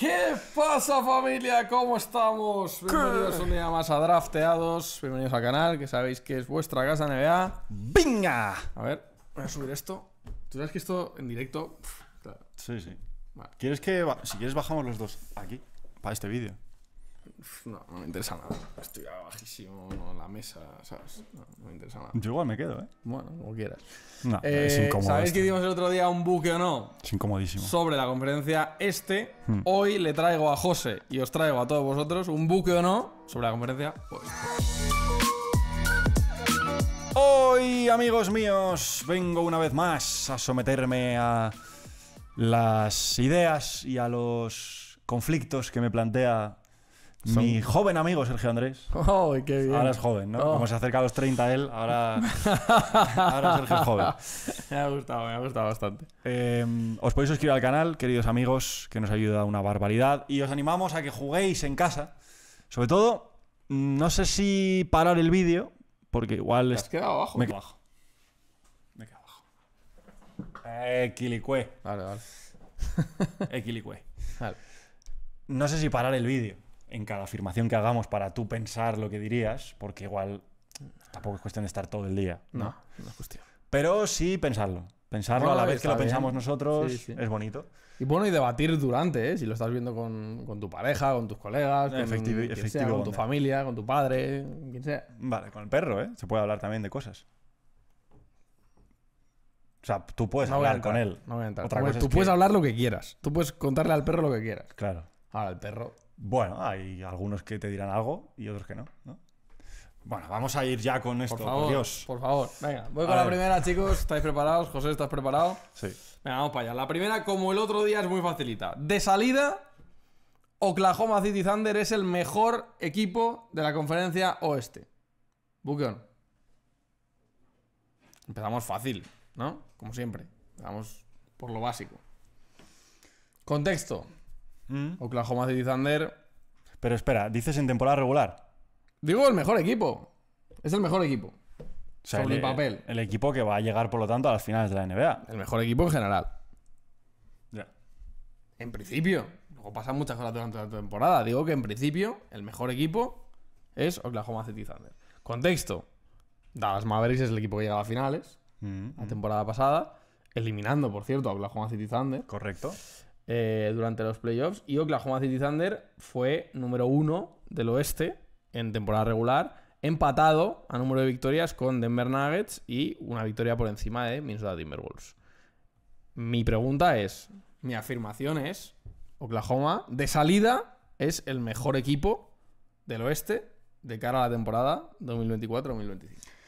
¿Qué pasa familia? ¿Cómo estamos? Bienvenidos un día más a Drafteados, bienvenidos al canal, que sabéis que es vuestra casa NBA. Binga. A ver, voy a subir esto. ¿Tú sabes que esto en directo... Sí, sí. ¿Quieres que... Si quieres bajamos los dos aquí, para este vídeo. No, no me interesa nada. Estoy bajísimo en la mesa, ¿sabes? No, me interesa nada. Yo igual me quedo, ¿eh? Bueno, como quieras. No, es eh, incómodo. ¿Sabéis que hicimos el otro día un buque o no? Es incomodísimo. Sobre la conferencia este. Hmm. Hoy le traigo a José y os traigo a todos vosotros un buque o no sobre la conferencia hoy. Hoy, amigos míos, vengo una vez más a someterme a las ideas y a los conflictos que me plantea mi joven amigo Sergio Andrés. qué bien. Ahora es joven, ¿no? Oh. Como se acerca a los 30 él, ahora, ahora Sergio es joven. Me ha gustado, me ha gustado bastante. Em, os podéis suscribir al canal, queridos amigos, que nos ayuda una barbaridad. Y os animamos a que juguéis en casa. Sobre todo, mm, no sé si parar el vídeo, porque igual... me has quedado abajo? Me abajo. Me quedo abajo. Eh, Equilicue. Vale, vale. Vale. No sé si parar el vídeo en cada afirmación que hagamos para tú pensar lo que dirías, porque igual tampoco es cuestión de estar todo el día. No, no, es cuestión. Pero sí pensarlo. Pensarlo a la vez que lo pensamos nosotros es bonito. Y bueno, y debatir durante, ¿eh? si lo estás viendo con, tu pareja, con tus colegas, con, con tu familia, con tu padre, quien sea. Vale, con el perro, ¿eh? Se puede hablar también de cosas. O sea, tú puedes hablar con él. No voy a Otra cosa tú puedes hablar lo que quieras. Tú puedes contarle al perro lo que quieras. Claro. Ahora, el perro bueno, hay algunos que te dirán algo y otros que no, Bueno, vamos a ir ya con esto, por, Dios. Por favor, venga, voy con la primera, chicos. ¿Estáis preparados? José, ¿estás preparado? Sí. Venga, vamos para allá. La primera, como el otro día, es muy facilita. De salida, Oklahoma City Thunder es el mejor equipo de la conferencia oeste. Buqueón. Empezamos fácil, ¿no? Como siempre. Empezamos por lo básico. Contexto. Mm. Oklahoma City Thunder. Pero espera, dices en temporada regular. Digo, el mejor equipo. Es el mejor equipo. O el, papel. El equipo que va a llegar, por lo tanto, a las finales de la NBA. El mejor equipo en general. Ya. En principio. Luego pasan muchas cosas durante la temporada. Digo que en principio, el mejor equipo es Oklahoma City Thunder. Contexto. Dallas Mavericks es el equipo que llega a finales. Mm, la mm. temporada pasada. Eliminando, por cierto, a Oklahoma City Thunder. Correcto. Eh, durante los playoffs. Y Oklahoma City Thunder fue número uno del oeste en temporada regular, empatado a número de victorias con Denver Nuggets y una victoria por encima de Minnesota Timberwolves. Mi pregunta es, mi afirmación es, Oklahoma de salida es el mejor equipo del oeste de cara a la temporada 2024-2025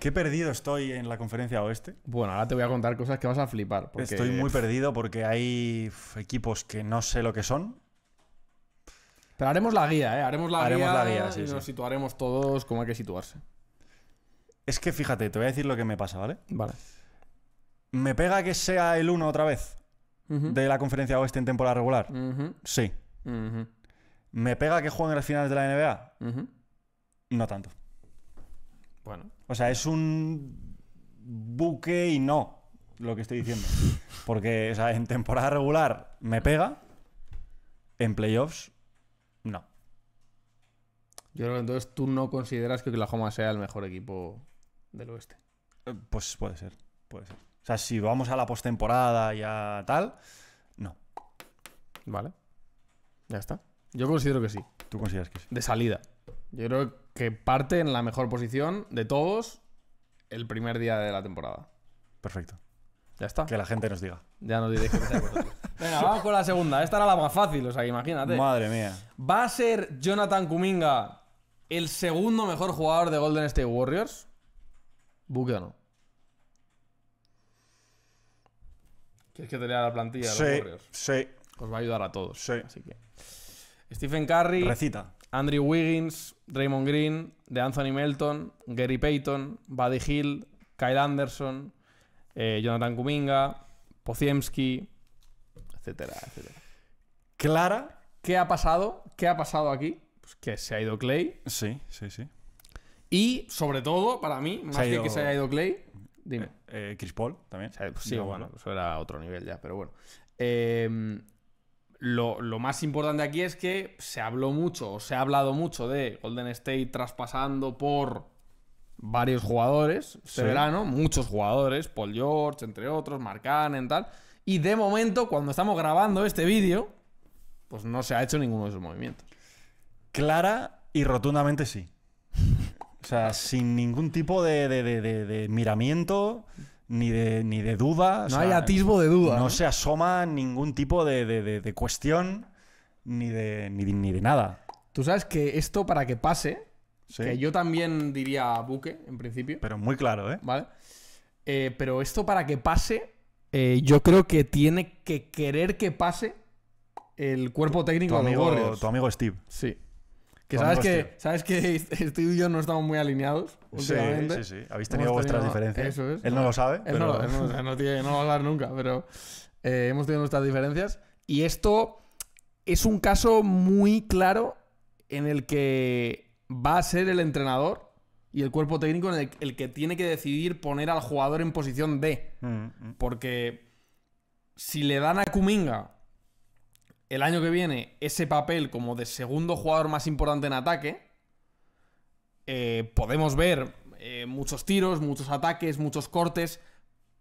qué perdido estoy en la conferencia oeste. Bueno, ahora te voy a contar cosas que vas a flipar. Estoy muy perdido porque hay equipos que no sé lo que son. Pero haremos la guía, ¿eh? Haremos la guía, y nos situaremos todos como hay que situarse. Es que fíjate, te voy a decir lo que me pasa, ¿vale? Vale. ¿Me pega que sea el uno otra vez de la conferencia oeste en temporada regular? Sí. ¿Me pega que jueguen las finales de la NBA? No tanto. Bueno. O sea, es un buque y no lo que estoy diciendo. Porque, o sea, en temporada regular me pega, en playoffs no. Yo creo que entonces tú no consideras que Oklahoma sea el mejor equipo del oeste. Eh, pues puede ser, puede ser. O sea, si vamos a la postemporada y a tal, no. Vale. Ya está. Yo considero que sí. ¿Tú consideras que sí? De salida. Yo creo que que parte en la mejor posición de todos el primer día de la temporada. Perfecto. Ya está. Que la gente nos diga. Ya nos diréis que Venga, vamos con la segunda. Esta era la más fácil, o sea, imagínate. Madre mía. ¿Va a ser Jonathan Kuminga el segundo mejor jugador de Golden State Warriors? Buque o no. ¿Quieres que te lea la plantilla de los Warriors? Sí. Os va a ayudar a todos. Sí. Así que. Stephen Curry. Recita. Andrew Wiggins, Raymond Green, de Anthony Melton, Gary Payton, Buddy Hill, Kyle Anderson, eh, Jonathan Kuminga, Poziemski, etcétera, etcétera. Clara. ¿Qué ha pasado? ¿Qué ha pasado aquí? Pues que se ha ido Clay. Sí, sí, sí. Y, sobre todo, para mí, más que que se haya ido Clay, dime. Eh, eh, Chris Paul también. sí, bueno, eso era otro nivel ya, pero bueno. Eh, lo, más importante aquí es que se habló mucho, o se ha hablado mucho de Golden State traspasando por varios jugadores este verano, muchos jugadores, Paul George, entre otros, Mark en tal. Y de momento, cuando estamos grabando este vídeo, pues no se ha hecho ninguno de esos movimientos. Clara y rotundamente sí. o sea, sin ningún tipo de, de, de, de miramiento, ni de, ni de duda. No hay atisbo de duda. No, se asoma ningún tipo de, cuestión ni de, ni, ni, de nada. Tú sabes que esto para que pase, que yo también diría buque en principio. Pero muy claro, ¿eh? Vale. Eh, pero esto para que pase, eh, yo creo que tiene que querer que pase el cuerpo técnico amigo, Tu amigo Steve. Sí. Que sabes que, sabes que tú y yo no estamos muy alineados últimamente. Sí, sí, sí. Habéis tenido vuestras diferencias. Él no, lo sabe. Él pero... no, no, tiene, no, va a hablar nunca, pero eh, hemos tenido nuestras diferencias. Y esto es un caso muy claro en el que va a ser el entrenador y el cuerpo técnico el, que tiene que decidir poner al jugador en posición D. Mm, mm. Porque si le dan a Kuminga el año que viene ese papel como de segundo jugador más importante en ataque, eh, podemos ver eh, muchos tiros, muchos ataques, muchos cortes,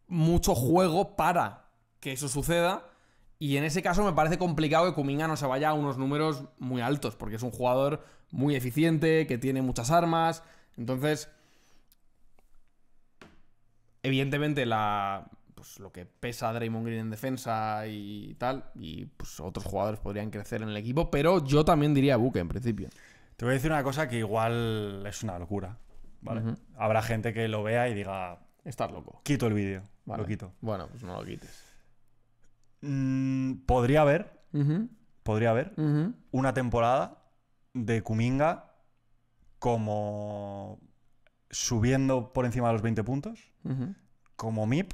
mucho juego para que eso suceda. Y en ese caso me parece complicado que Kuminga no se vaya a unos números muy altos, porque es un jugador muy eficiente, que tiene muchas armas. Entonces, evidentemente la, pues, lo que pesa Draymond Green en defensa y tal, y pues otros jugadores podrían crecer en el equipo, pero yo también diría Buque en principio. Te voy a decir una cosa que igual es una locura, ¿vale? Habrá gente que lo vea y diga... Estás loco. Quito el vídeo, lo quito. Bueno, pues no lo quites. Mm, podría haber, podría haber una temporada de Kuminga como subiendo por encima de los 20 puntos, como MIP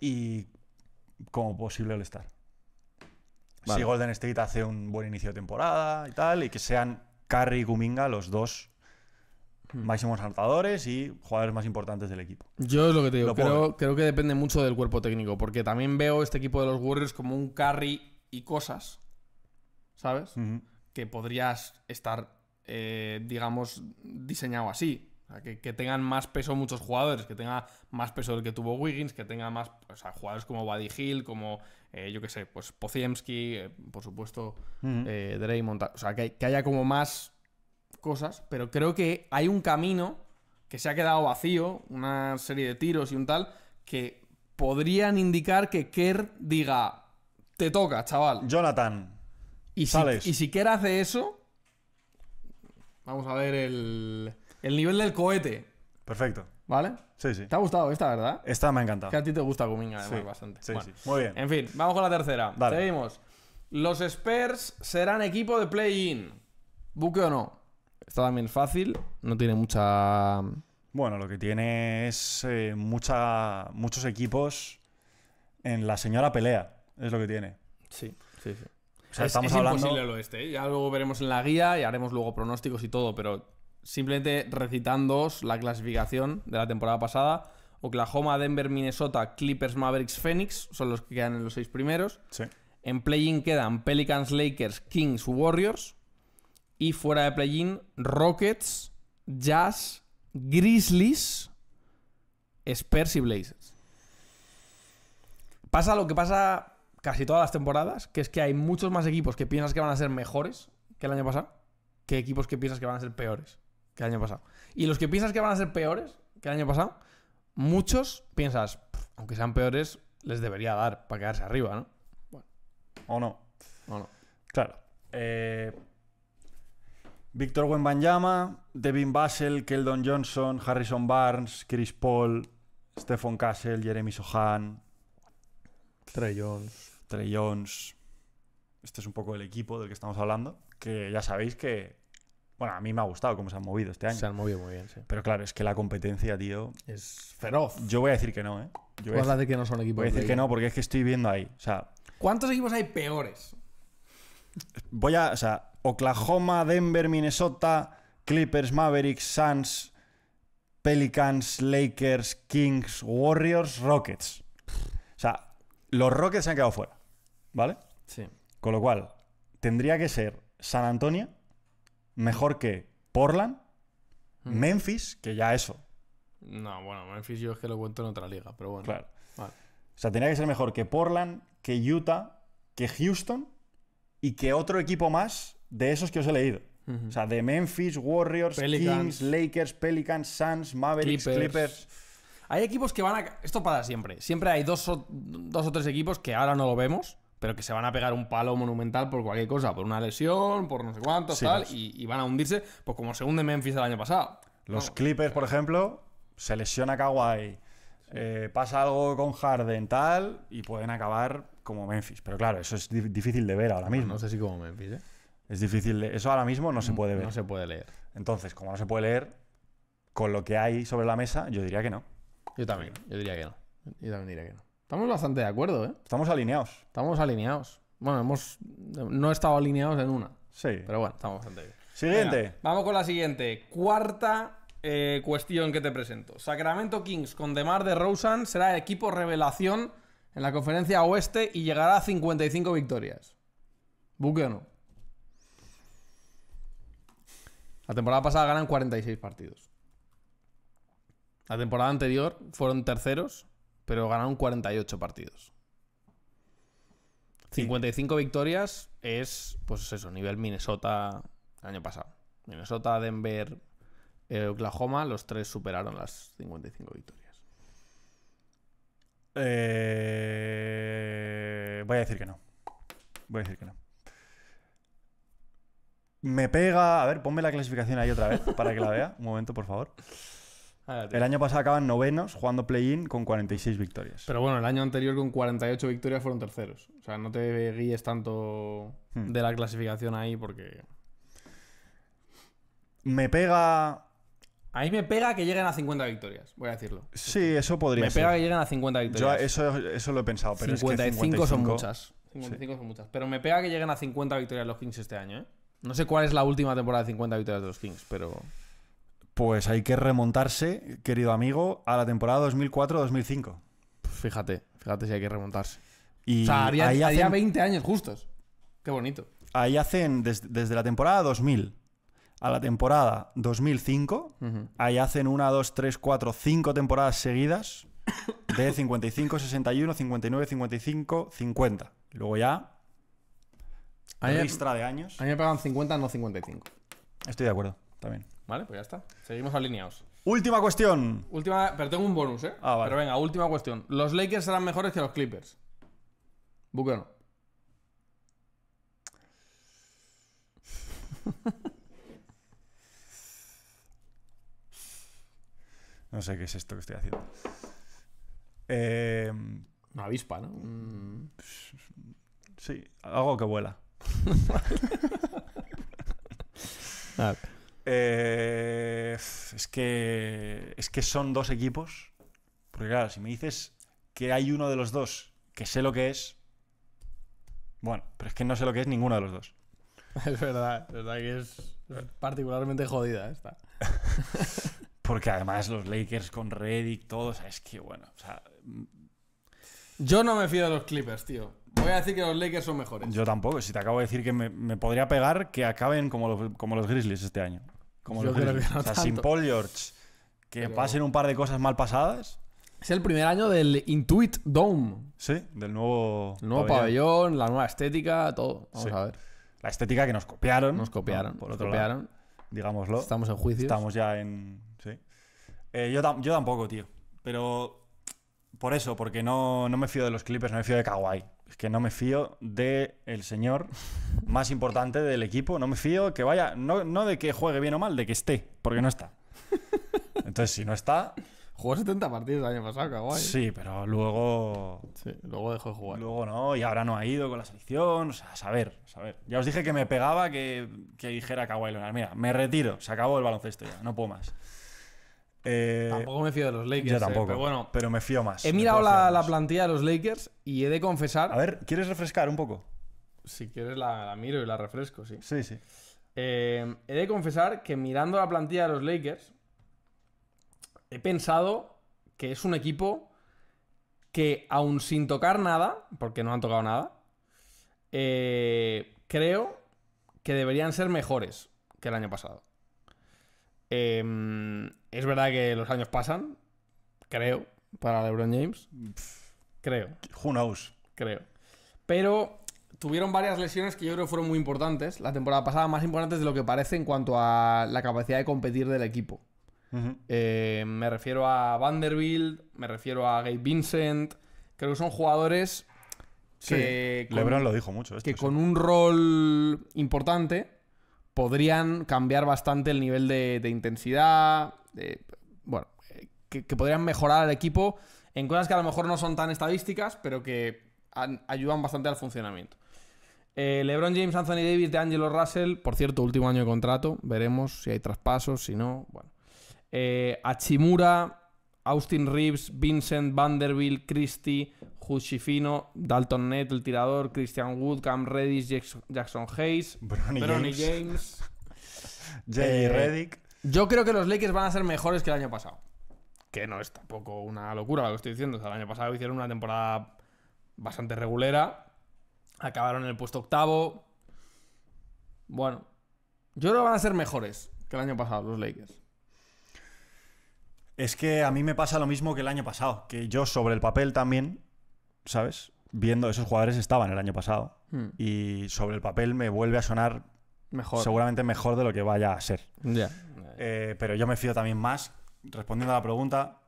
y como posible el estar. Si Golden State hace un buen inicio de temporada y tal, y que sean Curry y Guminga los dos máximos anotadores y jugadores más importantes del equipo. Yo es lo que te digo, creo, que depende mucho del cuerpo técnico, porque también veo este equipo de los Warriors como un carry y cosas, ¿sabes? Que podrías estar, eh, digamos, diseñado así que, tengan más peso muchos jugadores, que tenga más peso del que tuvo Wiggins, que tenga más o sea, jugadores como Buddy Hill, como eh, yo qué sé, pues Poziemski, eh, por supuesto, eh, Draymond. O sea, que, que, haya como más cosas, pero creo que hay un camino que se ha quedado vacío, una serie de tiros y un tal, que podrían indicar que Kerr diga, te toca, chaval. Jonathan. Y si, y si Kerr hace eso, vamos a ver el... El nivel del cohete. Perfecto. ¿Vale? Sí, sí. ¿Te ha gustado esta, verdad? Esta me ha encantado. Que a ti te gusta Guminga, además, bastante. Sí, sí. Muy bien. En fin, vamos con la tercera. Seguimos. Los Spurs serán equipo de play-in. ¿Buque o no? Está también fácil. No tiene mucha. Bueno, lo que tiene es eh, muchos equipos en la señora pelea. Es lo que tiene. Sí, sí, sí. O sea, estamos es hablando... imposible lo este, ¿eh? Ya luego veremos en la guía y haremos luego pronósticos y todo, pero simplemente recitando la clasificación de la temporada pasada. Oklahoma, Denver, Minnesota, Clippers, Mavericks, Phoenix son los que quedan en los seis primeros. En play-in quedan Pelicans, Lakers, Kings, Warriors. Y fuera de play-in, Rockets, Jazz, Grizzlies, Spurs y Blazers. Pasa lo que pasa casi todas las temporadas, que es que hay muchos más equipos que piensas que van a ser mejores que el año pasado, que equipos que piensas que van a ser peores el año pasado. Y los que piensas que van a ser peores que el año pasado, muchos piensas, aunque sean peores, les debería dar para quedarse arriba, ¿no? O no. Claro. Eh, Víctor Wembanyama, Devin Basel, Keldon Johnson, Harrison Barnes, Chris Paul, Stephen Castle, Jeremy Sohan. Trey Jones. Trey Jones. Este es un poco el equipo del que estamos hablando. Que ya sabéis que bueno, a mí me ha gustado cómo se han movido este año. Se han movido muy bien, sí. Pero claro, es que la competencia, tío. Es feroz. Yo voy a decir que no, ¿eh? Yo voy a, que decir que no, porque es que estoy viendo ahí. O sea. ¿Cuántos equipos hay peores? Voy a. O sea, Oklahoma, Denver, Minnesota, Clippers, Mavericks, Suns, Pelicans, Lakers, Kings, Warriors, Rockets. O sea, los Rockets se han quedado fuera. ¿Vale? Sí. Con lo cual, tendría que ser San Antonio mejor que Portland, Memphis, que ya eso. No, bueno, Memphis yo es que lo cuento en otra liga, pero bueno. Claro. O sea, tenía que ser mejor que Portland, que Utah, que Houston y que otro equipo más de esos que os he leído. O sea, de Memphis, Warriors, Kings, Lakers, Pelicans, Suns, Mavericks, Clippers. Hay equipos que van a. Esto pasa siempre. Siempre hay dos dos o tres equipos que ahora no lo vemos pero que se van a pegar un palo monumental por cualquier cosa, por una lesión, por no sé cuánto, tal, y, van a hundirse, pues como se hunde Memphis el año pasado. Los Clippers, por ejemplo, se lesiona Kawhi, eh, pasa algo con Harden, tal, y pueden acabar como Memphis. Pero claro, eso es difícil de ver ahora mismo. No sé si como Memphis, ¿eh? Es difícil, de... eso ahora mismo no se mm, puede ver. No se puede leer. Entonces, como no se puede leer, con lo que hay sobre la mesa, yo diría que no. Yo también, yo diría que no. Yo también diría que no. Estamos bastante de acuerdo, ¿eh? Estamos alineados. Estamos alineados. Bueno, hemos no estado alineados en una. Sí. Pero bueno, estamos bastante bien. Siguiente. vamos con la siguiente. Cuarta eh, cuestión que te presento. Sacramento Kings con Demar de Rosen será el equipo revelación en la conferencia oeste y llegará a 55 victorias. ¿Buque o no? La temporada pasada ganan 46 partidos. La temporada anterior fueron terceros pero ganaron 48 partidos. 55 victorias es, pues eso, nivel Minnesota el año pasado. Minnesota, Denver, eh, Oklahoma, los tres superaron las 55 victorias. Eh, voy a decir que no. Voy a decir que no. Me pega. A ver, ponme la clasificación ahí otra vez para que la vea. Un momento, por favor. Ah, el año pasado acaban novenos jugando play-in con 46 victorias. Pero bueno, el año anterior con 48 victorias fueron terceros. O sea, no te guíes tanto hmm. de la clasificación ahí porque... Me pega... A mí me pega que lleguen a 50 victorias, voy a decirlo. Sí, eso podría ser. Me pega que lleguen a 50 victorias. Yo eso, lo he pensado, pero 55 son muchas. 55 son muchas. Pero me pega que lleguen a 50 victorias los Kings este año, ¿eh? No sé cuál es la última temporada de 50 victorias de los Kings, pero. Pues hay que remontarse, querido amigo, a la temporada 2004-2005. Fíjate, fíjate si hay que remontarse. Y o sea, haría, 20 años justos. Qué bonito. Ahí hacen, desde la temporada 2000 a la temporada 2005, ahí hacen una, dos, tres, cuatro, cinco temporadas seguidas de 55, 61, 59, 55, 50. luego ya. Hay de años. A mí me pagan 50, no 55. Estoy de acuerdo, también. Vale, pues ya está. Seguimos alineados. Última cuestión. Última, pero tengo un bonus, ¿eh? Ah, pero venga, última cuestión. ¿Los Lakers serán mejores que los Clippers? o no no sé qué es esto que estoy haciendo. Eh, Una avispa, ¿no? Mm, sí, algo que vuela. Eh, es, que, es que son dos equipos. Porque claro, si me dices que hay uno de los dos que sé lo que es. Bueno, pero es que no sé lo que es ninguno de los dos. Es verdad, es verdad que es particularmente jodida esta. Porque además los Lakers con y todo, o es que bueno, o sea... Mm. Yo no me fío de los Clippers, tío. Voy a decir que los Lakers son mejores. Yo tampoco, si te acabo de decir que me, podría pegar que acaben como como los Grizzlies este año. Como lo que sin Paul George, que pasen un par de cosas mal pasadas. Es el primer año del Intuit Dome. Sí, del nuevo, El nuevo pabellón, la nueva estética, todo. Vamos a ver. La estética que nos copiaron. Nos copiaron, Por digámoslo. Estamos en juicio. Estamos ya en. Sí. Eh, yo, yo tampoco, tío. Pero. Por eso, porque no, no me fío de los Clippers, no me fío de Kawhi es que no me fío del el señor más importante del equipo, no me fío que vaya, no, de que juegue bien o mal, de que esté, porque no está. Entonces, si no está, Jugó 70 partidos el año pasado, Kawaii. Sí, pero luego. luego dejó de jugar. Luego no, y ahora no ha ido con la selección. O sea, a saber, a saber. Ya os dije que me pegaba que, que dijera Kawhi Leonard. Mira, me retiro, se acabó el baloncesto ya, no puedo más. Eh, tampoco me fío de los Lakers. Yo eh, tampoco. pero bueno, pero me fío más. He mirado la, plantilla de los Lakers y he de confesar. A ver, ¿quieres refrescar un poco? Si quieres, la, miro y la refresco, sí. Sí, sí. Eh, he de confesar que mirando la plantilla de los Lakers, he pensado que es un equipo que, aún sin tocar nada, porque no han tocado nada, creo que deberían ser mejores que el año pasado. Eh, es verdad que los años pasan, creo, para LeBron James. creo. Who knows? Creo. Pero tuvieron varias lesiones que yo creo fueron muy importantes. La temporada pasada, más importantes de lo que parece en cuanto a la capacidad de competir del equipo. Eh, me refiero a Vanderbilt, me refiero a Gabe Vincent. Creo que son jugadores que. Lebron lo dijo mucho. Este que con un rol importante podrían cambiar bastante el nivel de, intensidad, bueno, eh, que, podrían mejorar al equipo en cosas que a lo mejor no son tan estadísticas, pero que ayudan bastante al funcionamiento. Eh, LeBron James, Anthony Davis, de Angelo Russell, por cierto, último año de contrato, veremos si hay traspasos, si no, bueno. Eh, Achimura, Austin Reeves, Vincent, Vanderbilt, Christie, Fino, Dalton Nett, el tirador, Christian Wood, Cam Reddish, Jackson, Hayes, Bronny, James, Jay eh, Reddick. Yo creo que los Lakers van a ser mejores que el año pasado. Que no es tampoco una locura lo que estoy diciendo. O sea, el año pasado hicieron una temporada bastante regulera. Acabaron en el puesto octavo. Bueno, yo creo que van a ser mejores que el año pasado los Lakers. Es que a mí me pasa lo mismo que el año pasado, que yo sobre el papel también ¿sabes? Viendo esos jugadores estaban el año pasado. Hmm. Y sobre el papel me vuelve a sonar mejor. seguramente mejor de lo que vaya a ser. Ya eh, pero yo me fío también más, respondiendo a la pregunta,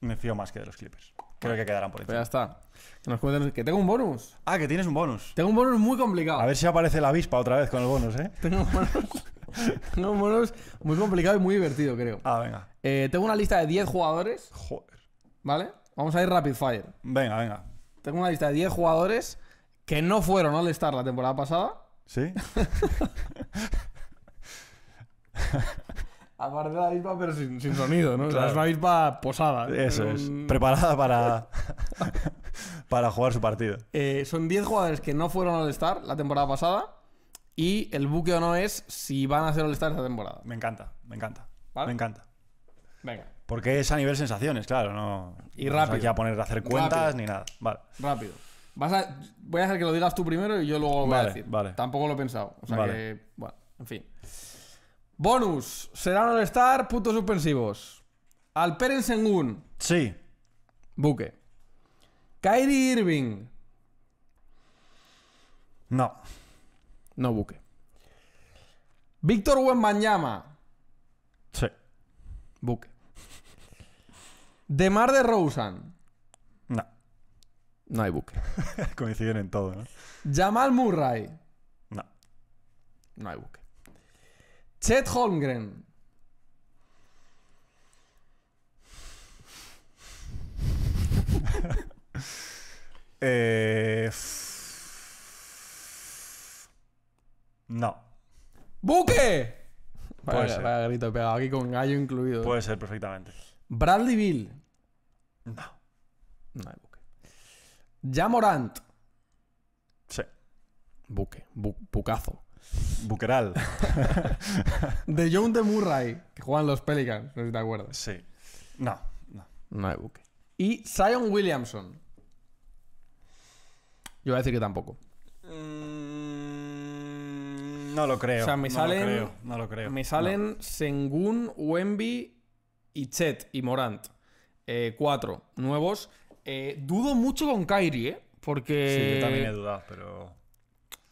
me fío más que de los Clippers. Creo que quedarán por pues ahí ya está. Que tengo un bonus. Ah, que tienes un bonus. Tengo un bonus muy complicado. A ver si aparece la avispa otra vez con el bonus, ¿eh? tengo un bonus. tengo un bonus muy complicado y muy divertido, creo. Ah, venga. Eh, tengo una lista de 10 jugadores. Joder. ¿Vale? Vamos a ir rapid fire. Venga, venga. Tengo una lista de 10 jugadores que no fueron al Star la temporada pasada. ¿Sí? Aparte de la avispa, pero sin, sonido, ¿no? es una avispa posada. Eso es. Mm. Preparada para, para jugar su partido. Eh, son 10 jugadores que no fueron al Star la temporada pasada. Y el buque o no es si van a ser All-Star esta temporada. Me encanta, me encanta. ¿Vale? Me encanta. Venga. Porque es a nivel sensaciones, claro, no. Y rápido. No aquí a poner a hacer cuentas ni nada. Vale. Rápido. a, voy a hacer que lo digas tú primero y yo luego lo voy a decir. Vale. Tampoco lo he pensado. O sea que. Bueno, en fin. Bonus. Será un star puntos suspensivos. Alperen Sengun. Sí. Buque. Kyrie Irving. No. No buque. Víctor Wembanyama. Sí. Buque. ¿De Mar de Rosan, No. No hay buque. Coinciden en todo, ¿no? Jamal Murray. No. No hay buque. Chet Holmgren. eh... No. ¡Buque! Puede ser. vaya grito pegado aquí con gallo incluido. Puede ser perfectamente. Bradley Bill. No. No hay buque. Jamorant. Morant. Sí. Buque. bucazo. Buqueral. de John de Murray, que juegan los Pelicans, no sé si te acuerdas. Sí. No, no. No hay buque. Y Zion Williamson. Yo voy a decir que tampoco. Mm, no lo creo. O sea, me salen. Lo creo, Me salen Sengun, Wemby y Chet y Morant. Eh, cuatro nuevos. Eh, dudo mucho con Kyrie, ¿eh? Porque. Sí, yo también he dudado, pero.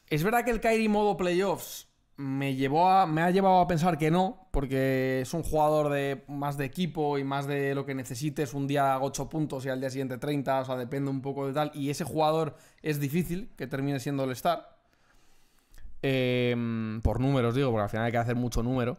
Es verdad que el Kyrie modo playoffs me, llevó a, me ha llevado a pensar que no, porque es un jugador de más de equipo y más de lo que necesites. Un día 8 puntos y al día siguiente 30, o sea, depende un poco de tal. Y ese jugador es difícil que termine siendo el star. Em, por números, digo, porque al final hay que hacer mucho número.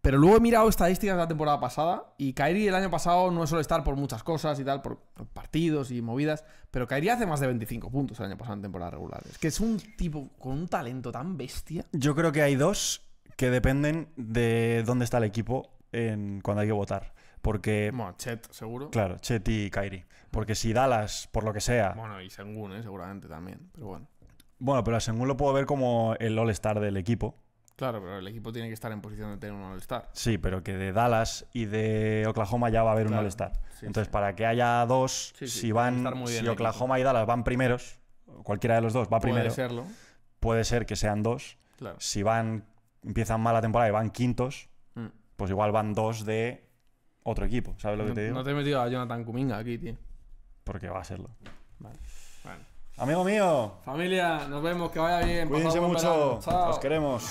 Pero luego he mirado estadísticas de la temporada pasada y Kairi el año pasado no suele estar por muchas cosas y tal, por partidos y movidas, pero Kairi hace más de 25 puntos el año pasado en temporada regular. Es que es un tipo con un talento tan bestia. Yo creo que hay dos que dependen de dónde está el equipo en, cuando hay que votar. Porque. Bueno, Chet, seguro. Claro, Chet y Kairi. Porque si Dallas, por lo que sea. Bueno, y Sengun, ¿eh? seguramente también. Pero bueno. Bueno, pero según lo puedo ver como el All-Star del equipo. Claro, pero el equipo tiene que estar en posición de tener un All-Star. Sí, pero que de Dallas y de Oklahoma ya va a haber un All-Star. Entonces, para que haya dos, si van, si Oklahoma y Dallas van primeros, cualquiera de los dos va primero. Puede serlo. Puede ser que sean dos. Si van, empiezan mal la temporada y van quintos, mm. pues igual van dos de otro equipo. ¿Sabes lo que te digo? No te he metido a Jonathan Kuminga aquí, tío. Porque va a serlo. Vale. Amigo mío. Familia, nos vemos, que vaya bien. Cuídense mucho. Os queremos.